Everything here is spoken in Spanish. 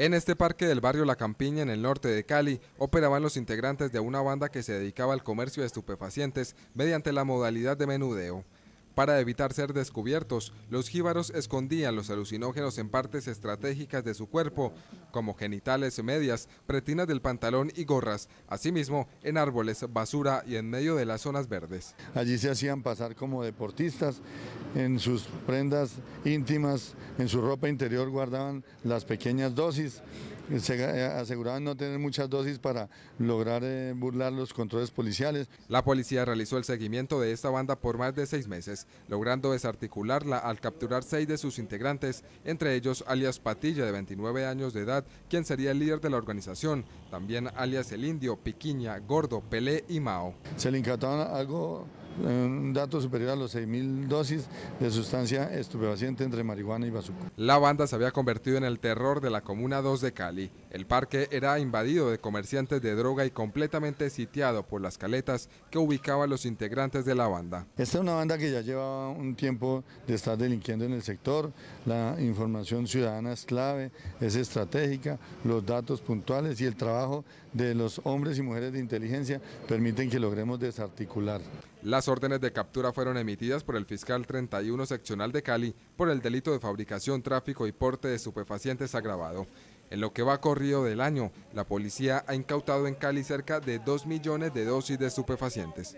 En este parque del barrio La Campiña, en el norte de Cali, operaban los integrantes de una banda que se dedicaba al comercio de estupefacientes mediante la modalidad de menudeo. Para evitar ser descubiertos, los jíbaros escondían los alucinógenos en partes estratégicas de su cuerpo, como genitales, medias, pretinas del pantalón y gorras, asimismo en árboles, basura y en medio de las zonas verdes. Allí se hacían pasar como deportistas, en sus prendas íntimas, en su ropa interior guardaban las pequeñas dosis se eh, aseguraban no tener muchas dosis para lograr eh, burlar los controles policiales. La policía realizó el seguimiento de esta banda por más de seis meses, logrando desarticularla al capturar seis de sus integrantes, entre ellos alias Patilla, de 29 años de edad, quien sería el líder de la organización, también alias El Indio, Piquiña, Gordo, Pelé y Mao. Se le algo un dato superior a los 6.000 dosis de sustancia estupefaciente entre marihuana y bazuco. La banda se había convertido en el terror de la Comuna 2 de Cali. El parque era invadido de comerciantes de droga y completamente sitiado por las caletas que ubicaban los integrantes de la banda. Esta es una banda que ya lleva un tiempo de estar delinquiendo en el sector. La información ciudadana es clave, es estratégica, los datos puntuales y el trabajo de los hombres y mujeres de inteligencia permiten que logremos desarticular. La las órdenes de captura fueron emitidas por el fiscal 31 seccional de Cali por el delito de fabricación, tráfico y porte de estupefacientes agravado. En lo que va corrido del año, la policía ha incautado en Cali cerca de 2 millones de dosis de estupefacientes.